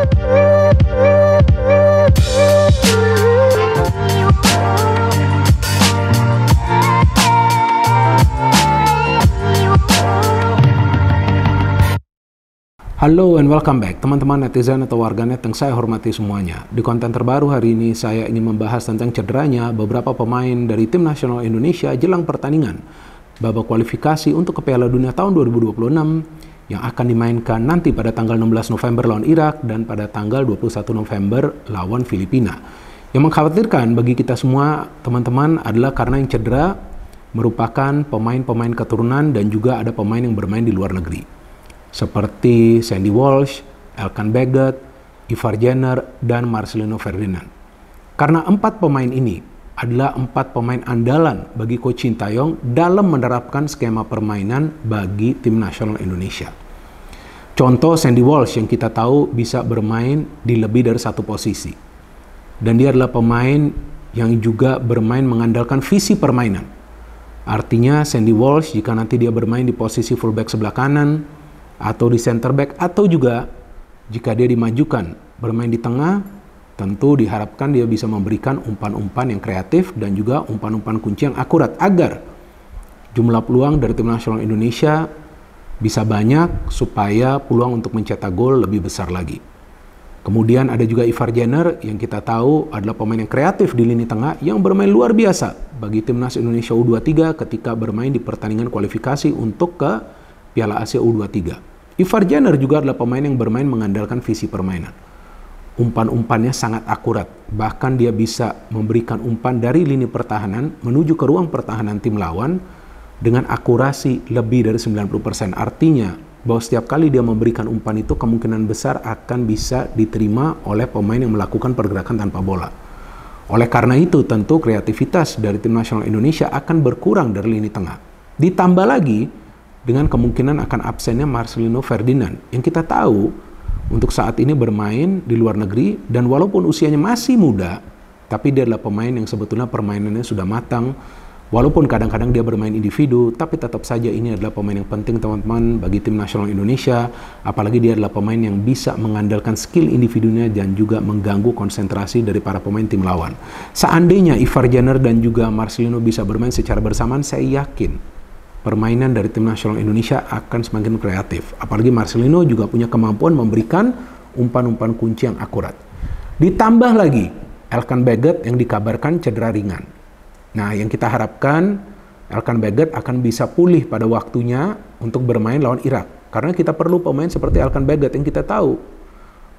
Halo and welcome back teman-teman netizen atau warganet yang saya hormati semuanya. Di konten terbaru hari ini saya ingin membahas tentang cederanya beberapa pemain dari tim nasional Indonesia jelang pertandingan babak kualifikasi untuk ke Piala Dunia tahun 2026 yang akan dimainkan nanti pada tanggal 16 November lawan Irak dan pada tanggal 21 November lawan Filipina. Yang mengkhawatirkan bagi kita semua teman-teman adalah karena yang cedera merupakan pemain-pemain keturunan dan juga ada pemain yang bermain di luar negeri. Seperti Sandy Walsh, Elkan Baggett, Ivar Jenner, dan Marcelino Ferdinand. Karena empat pemain ini adalah empat pemain andalan bagi Coach Sintayong dalam menerapkan skema permainan bagi tim nasional Indonesia. Contoh Sandy Walsh yang kita tahu bisa bermain di lebih dari satu posisi. Dan dia adalah pemain yang juga bermain mengandalkan visi permainan. Artinya Sandy Walsh jika nanti dia bermain di posisi fullback sebelah kanan, atau di center back, atau juga jika dia dimajukan bermain di tengah, Tentu diharapkan dia bisa memberikan umpan-umpan yang kreatif dan juga umpan-umpan kunci yang akurat agar jumlah peluang dari tim nasional Indonesia bisa banyak supaya peluang untuk mencetak gol lebih besar lagi. Kemudian ada juga Ivar Jenner yang kita tahu adalah pemain yang kreatif di lini tengah yang bermain luar biasa bagi timnas Indonesia U23 ketika bermain di pertandingan kualifikasi untuk ke Piala Asia U23. Ivar Jenner juga adalah pemain yang bermain mengandalkan visi permainan umpan-umpannya sangat akurat. Bahkan dia bisa memberikan umpan dari lini pertahanan menuju ke ruang pertahanan tim lawan dengan akurasi lebih dari 90%. Artinya bahwa setiap kali dia memberikan umpan itu kemungkinan besar akan bisa diterima oleh pemain yang melakukan pergerakan tanpa bola. Oleh karena itu tentu kreativitas dari tim nasional Indonesia akan berkurang dari lini tengah. Ditambah lagi dengan kemungkinan akan absennya Marcelino Ferdinand yang kita tahu untuk saat ini bermain di luar negeri dan walaupun usianya masih muda, tapi dia adalah pemain yang sebetulnya permainannya sudah matang. Walaupun kadang-kadang dia bermain individu, tapi tetap saja ini adalah pemain yang penting teman-teman bagi tim nasional Indonesia. Apalagi dia adalah pemain yang bisa mengandalkan skill individunya dan juga mengganggu konsentrasi dari para pemain tim lawan. Seandainya Ivar Jenner dan juga Marcelino bisa bermain secara bersamaan, saya yakin permainan dari tim nasional Indonesia akan semakin kreatif. Apalagi Marcelino juga punya kemampuan memberikan umpan-umpan kunci yang akurat. Ditambah lagi Elkan Bagot yang dikabarkan cedera ringan. Nah, yang kita harapkan Elkan Bagot akan bisa pulih pada waktunya untuk bermain lawan Irak. Karena kita perlu pemain seperti Elkan Bagot yang kita tahu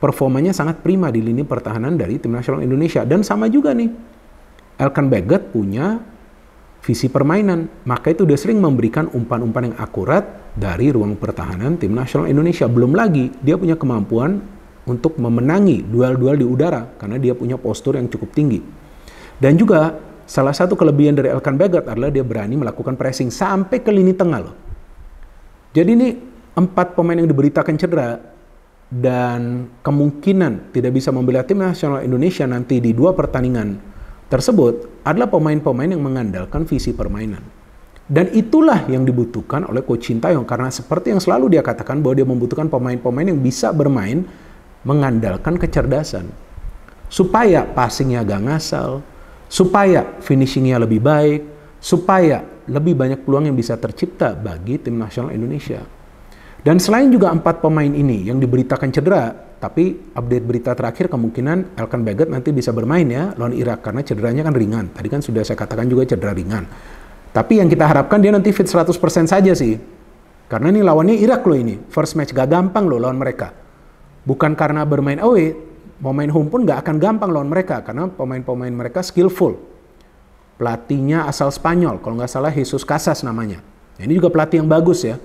performanya sangat prima di lini pertahanan dari tim nasional Indonesia dan sama juga nih. Elkan Bagot punya visi permainan. Maka itu dia sering memberikan umpan-umpan yang akurat dari ruang pertahanan tim nasional Indonesia. Belum lagi dia punya kemampuan untuk memenangi duel-duel di udara karena dia punya postur yang cukup tinggi. Dan juga salah satu kelebihan dari Elkan Bagot adalah dia berani melakukan pressing sampai ke lini tengah loh. Jadi ini empat pemain yang diberitakan cedera dan kemungkinan tidak bisa membela tim nasional Indonesia nanti di dua pertandingan tersebut adalah pemain-pemain yang mengandalkan visi permainan. Dan itulah yang dibutuhkan oleh coach Sintayong karena seperti yang selalu dia katakan bahwa dia membutuhkan pemain-pemain yang bisa bermain mengandalkan kecerdasan. Supaya passingnya gak ngasal, supaya finishingnya lebih baik, supaya lebih banyak peluang yang bisa tercipta bagi tim nasional Indonesia. Dan selain juga empat pemain ini yang diberitakan cedera, tapi update berita terakhir kemungkinan Elkan Baget nanti bisa bermain ya lawan Irak karena cederanya kan ringan. Tadi kan sudah saya katakan juga cedera ringan. Tapi yang kita harapkan dia nanti fit 100% saja sih. Karena ini lawannya Irak loh ini. First match gak gampang loh lawan mereka. Bukan karena bermain away, mau main home pun gak akan gampang lawan mereka karena pemain-pemain mereka skillful. Pelatihnya asal Spanyol, kalau nggak salah Jesus Casas namanya. Ini juga pelatih yang bagus ya,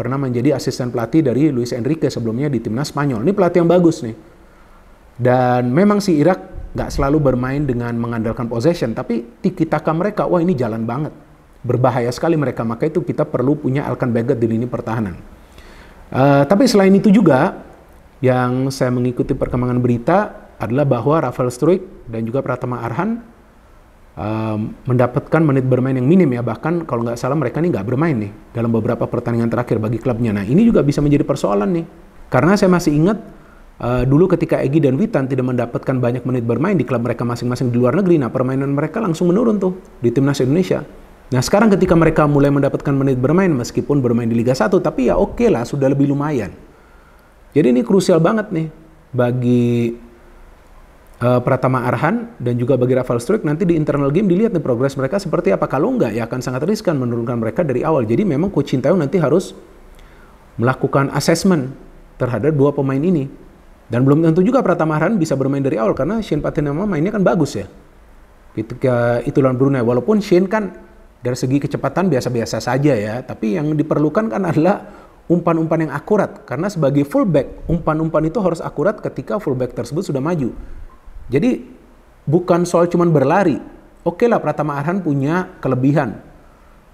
pernah menjadi asisten pelatih dari Luis Enrique sebelumnya di timnas Spanyol. Ini pelatih yang bagus nih. Dan memang si Irak nggak selalu bermain dengan mengandalkan possession, tapi tiki taka mereka, wah ini jalan banget. Berbahaya sekali mereka, maka itu kita perlu punya Alkan bagat di lini pertahanan. Uh, tapi selain itu juga, yang saya mengikuti perkembangan berita adalah bahwa Rafael Struik dan juga Pratama Arhan um, mendapatkan menit bermain yang minim ya bahkan kalau nggak salah mereka ini nggak bermain nih dalam beberapa pertandingan terakhir bagi klubnya nah ini juga bisa menjadi persoalan nih karena saya masih ingat uh, dulu ketika Egi dan Witan tidak mendapatkan banyak menit bermain di klub mereka masing-masing di luar negeri nah permainan mereka langsung menurun tuh di timnas Indonesia nah sekarang ketika mereka mulai mendapatkan menit bermain meskipun bermain di Liga 1 tapi ya oke okay lah sudah lebih lumayan jadi ini krusial banget nih bagi uh, Pratama Arhan dan juga bagi Rafael Struik nanti di internal game dilihat nih progres mereka seperti apa. Kalau enggak ya akan sangat riskan menurunkan mereka dari awal. Jadi memang coach Sintayong nanti harus melakukan assessment terhadap dua pemain ini. Dan belum tentu juga Pratama Arhan bisa bermain dari awal karena Shane Patinama mainnya kan bagus ya. Ketika itu lawan Brunei walaupun Shane kan dari segi kecepatan biasa-biasa saja ya, tapi yang diperlukan kan adalah umpan-umpan yang akurat karena sebagai fullback umpan-umpan itu harus akurat ketika fullback tersebut sudah maju jadi bukan soal cuma berlari. Oke lah Pratama Arhan punya kelebihan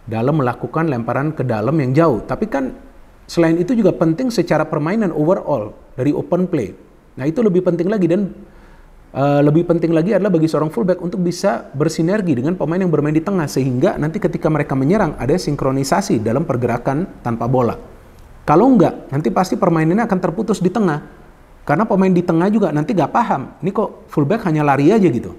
dalam melakukan lemparan ke dalam yang jauh. Tapi kan selain itu juga penting secara permainan overall dari open play. Nah itu lebih penting lagi dan uh, lebih penting lagi adalah bagi seorang fullback untuk bisa bersinergi dengan pemain yang bermain di tengah sehingga nanti ketika mereka menyerang ada sinkronisasi dalam pergerakan tanpa bola. Kalau enggak, nanti pasti permainannya akan terputus di tengah. Karena pemain di tengah juga nanti gak paham. Ini kok fullback hanya lari aja gitu.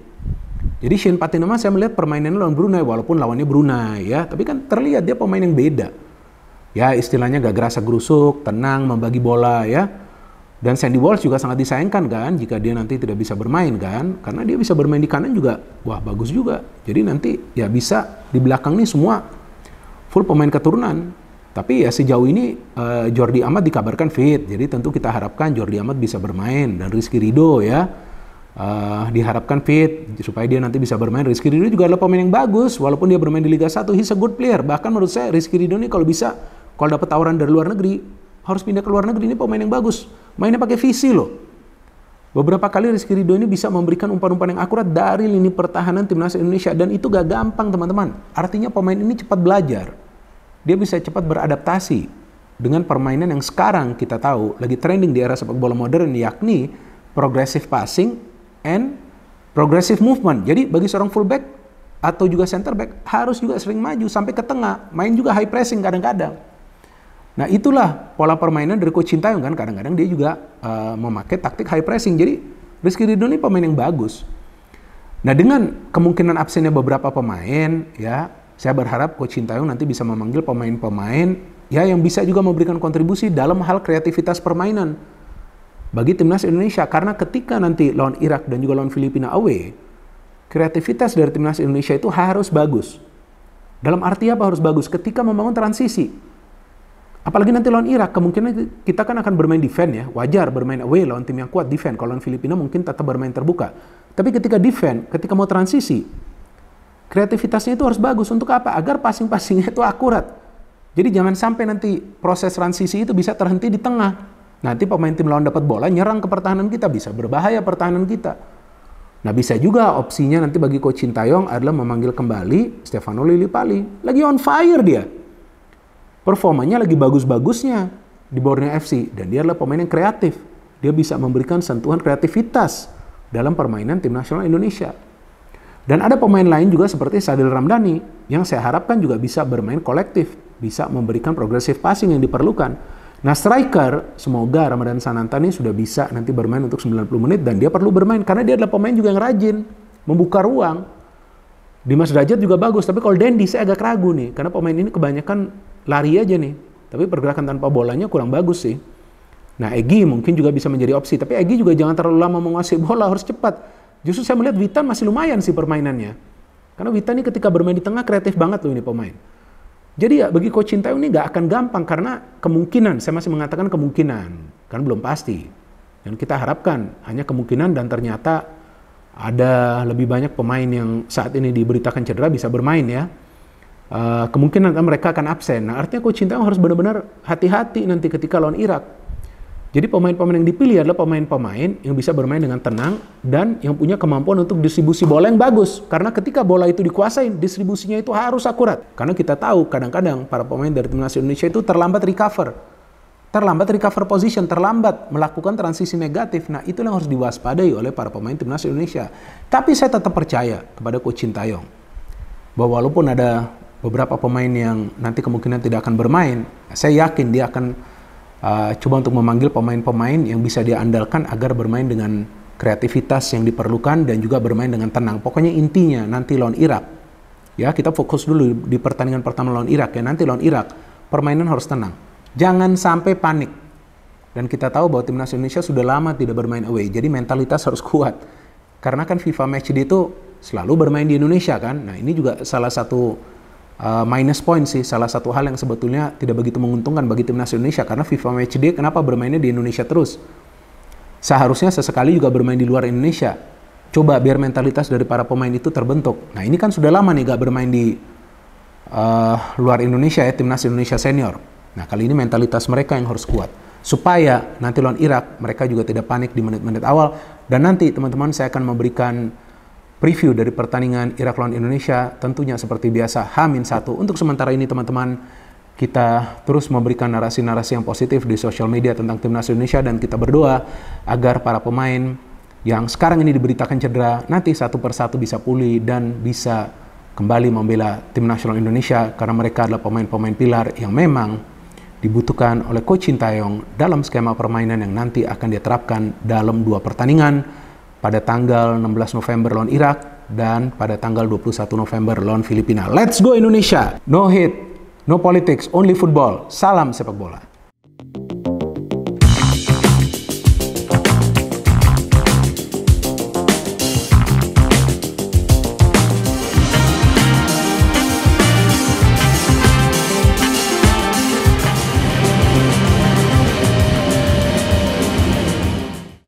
Jadi Shin Patinama saya melihat permainannya lawan Brunei walaupun lawannya Brunei ya, tapi kan terlihat dia pemain yang beda. Ya istilahnya gak gerasa gerusuk, tenang, membagi bola ya. Dan Sandy Walsh juga sangat disayangkan kan jika dia nanti tidak bisa bermain kan, karena dia bisa bermain di kanan juga, wah bagus juga. Jadi nanti ya bisa di belakang nih semua full pemain keturunan tapi ya sejauh ini uh, Jordi Amat dikabarkan fit, jadi tentu kita harapkan Jordi Amat bisa bermain dan Rizky Rido ya uh, diharapkan fit supaya dia nanti bisa bermain. Rizky Rido juga adalah pemain yang bagus, walaupun dia bermain di Liga 1, he's a good player. Bahkan menurut saya Rizky Rido ini kalau bisa kalau dapat tawaran dari luar negeri harus pindah ke luar negeri ini pemain yang bagus. Mainnya pakai visi loh. Beberapa kali Rizky Ridho ini bisa memberikan umpan-umpan yang akurat dari lini pertahanan timnas Indonesia dan itu gak gampang teman-teman. Artinya pemain ini cepat belajar dia bisa cepat beradaptasi dengan permainan yang sekarang kita tahu lagi trending di era sepak bola modern yakni progressive passing and progressive movement. Jadi bagi seorang fullback atau juga center back harus juga sering maju sampai ke tengah, main juga high pressing kadang-kadang. Nah, itulah pola permainan dari coach Cintayong kan kadang-kadang dia juga uh, memakai taktik high pressing. Jadi Rizky Ridho ini pemain yang bagus. Nah, dengan kemungkinan absennya beberapa pemain ya, saya berharap Coach Sintayong nanti bisa memanggil pemain-pemain ya yang bisa juga memberikan kontribusi dalam hal kreativitas permainan bagi timnas Indonesia karena ketika nanti lawan Irak dan juga lawan Filipina away kreativitas dari timnas Indonesia itu harus bagus. Dalam arti apa harus bagus? Ketika membangun transisi. Apalagi nanti lawan Irak, kemungkinan kita kan akan bermain defense ya. Wajar bermain away lawan tim yang kuat defense. Kalau lawan Filipina mungkin tetap bermain terbuka. Tapi ketika defense, ketika mau transisi, kreativitasnya itu harus bagus. Untuk apa? Agar passing-passingnya itu akurat. Jadi jangan sampai nanti proses transisi itu bisa terhenti di tengah. Nanti pemain tim lawan dapat bola, nyerang ke pertahanan kita, bisa berbahaya pertahanan kita. Nah bisa juga opsinya nanti bagi Coach Cintayong adalah memanggil kembali Stefano Pali. Lagi on fire dia. Performanya lagi bagus-bagusnya di Borneo FC. Dan dia adalah pemain yang kreatif. Dia bisa memberikan sentuhan kreativitas dalam permainan tim nasional Indonesia. Dan ada pemain lain juga seperti Sadil Ramdhani yang saya harapkan juga bisa bermain kolektif, bisa memberikan progresif passing yang diperlukan. Nah striker, semoga Ramadan Sananta ini sudah bisa nanti bermain untuk 90 menit dan dia perlu bermain karena dia adalah pemain juga yang rajin, membuka ruang. Dimas Derajat juga bagus, tapi kalau Dendi saya agak ragu nih karena pemain ini kebanyakan lari aja nih. Tapi pergerakan tanpa bolanya kurang bagus sih. Nah Egi mungkin juga bisa menjadi opsi, tapi Egi juga jangan terlalu lama menguasai bola, harus cepat Justru saya melihat Witan masih lumayan sih permainannya. Karena Witan ini ketika bermain di tengah kreatif banget loh ini pemain. Jadi ya bagi Coach Sintayong ini nggak akan gampang karena kemungkinan, saya masih mengatakan kemungkinan, kan belum pasti. Dan kita harapkan hanya kemungkinan dan ternyata ada lebih banyak pemain yang saat ini diberitakan cedera bisa bermain ya. Uh, kemungkinan mereka akan absen. Nah artinya Coach Sintayong harus benar-benar hati-hati nanti ketika lawan Irak. Jadi pemain-pemain yang dipilih adalah pemain-pemain yang bisa bermain dengan tenang dan yang punya kemampuan untuk distribusi bola yang bagus. Karena ketika bola itu dikuasain, distribusinya itu harus akurat. Karena kita tahu kadang-kadang para pemain dari timnas Indonesia itu terlambat recover. Terlambat recover position, terlambat melakukan transisi negatif. Nah, itu yang harus diwaspadai oleh para pemain timnas Indonesia. Tapi saya tetap percaya kepada Coach Intayong bahwa walaupun ada beberapa pemain yang nanti kemungkinan tidak akan bermain, saya yakin dia akan uh, coba untuk memanggil pemain-pemain yang bisa diandalkan agar bermain dengan kreativitas yang diperlukan dan juga bermain dengan tenang. Pokoknya intinya nanti lawan Irak, ya kita fokus dulu di pertandingan pertama lawan Irak ya. Nanti lawan Irak, permainan harus tenang. Jangan sampai panik. Dan kita tahu bahwa timnas Indonesia sudah lama tidak bermain away, jadi mentalitas harus kuat. Karena kan FIFA Matchday itu selalu bermain di Indonesia kan. Nah ini juga salah satu uh, minus point sih salah satu hal yang sebetulnya tidak begitu menguntungkan bagi timnas Indonesia karena FIFA Matchday kenapa bermainnya di Indonesia terus seharusnya sesekali juga bermain di luar Indonesia coba biar mentalitas dari para pemain itu terbentuk nah ini kan sudah lama nih gak bermain di uh, luar Indonesia ya timnas Indonesia senior nah kali ini mentalitas mereka yang harus kuat supaya nanti lawan Irak mereka juga tidak panik di menit-menit awal dan nanti teman-teman saya akan memberikan preview dari pertandingan Irak lawan Indonesia tentunya seperti biasa Hamin satu. Untuk sementara ini teman-teman kita terus memberikan narasi-narasi yang positif di sosial media tentang timnas Indonesia dan kita berdoa agar para pemain yang sekarang ini diberitakan cedera nanti satu persatu bisa pulih dan bisa kembali membela tim nasional Indonesia karena mereka adalah pemain-pemain pilar yang memang dibutuhkan oleh coach Intayong dalam skema permainan yang nanti akan diterapkan dalam dua pertandingan pada tanggal 16 November lawan Irak, dan pada tanggal 21 November lawan Filipina. Let's go Indonesia! No hit, no politics, only football. Salam sepak bola.